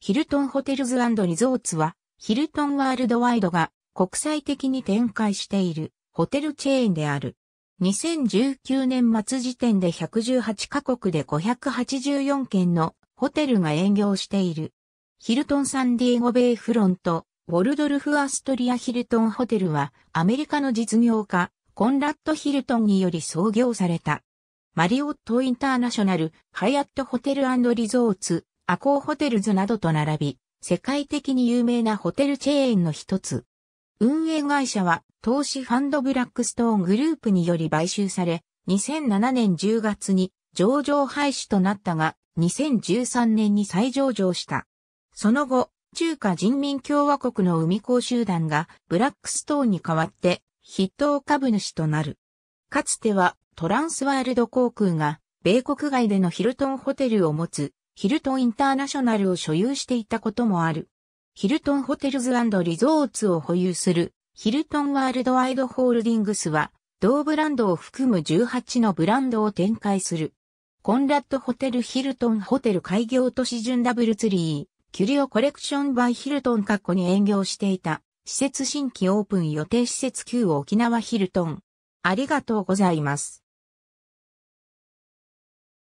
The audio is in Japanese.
ヒルトンホテルズリゾーツは、ヒルトンワールドワイドが国際的に展開しているホテルチェーンである。2019年末時点で118カ国で584件のホテルが営業している。ヒルトンサンディエゴベイフロント、ウォルドルフ・アストリア・ヒルトンホテルはアメリカの実業家、コンラッド・ヒルトンにより創業された。マリオット・インターナショナル・ハイアット・ホテルリゾーツ、アコーホテルズなどと並び、世界的に有名なホテルチェーンの一つ。運営会社は投資ファンドブラックストーングループにより買収され、2007年10月に上場廃止となったが、2013年に再上場した。その後、中華人民共和国の海港集団がブラックストーンに代わって筆頭株主となる。かつてはトランスワールド航空が米国外でのヒルトンホテルを持つヒルトンインターナショナルを所有していたこともある。ヒルトンホテルズリゾーツを保有するヒルトンワールドワイドホールディングスは、同ブランドを含む18のブランドを展開する。コンラッドホテルヒルトンホテル開業都市順ダブルツリー、キュリオコレクションバイヒルトン括弧に営業していた、施設新規オープン予定施設9沖縄ヒルトン。ありがとうございます。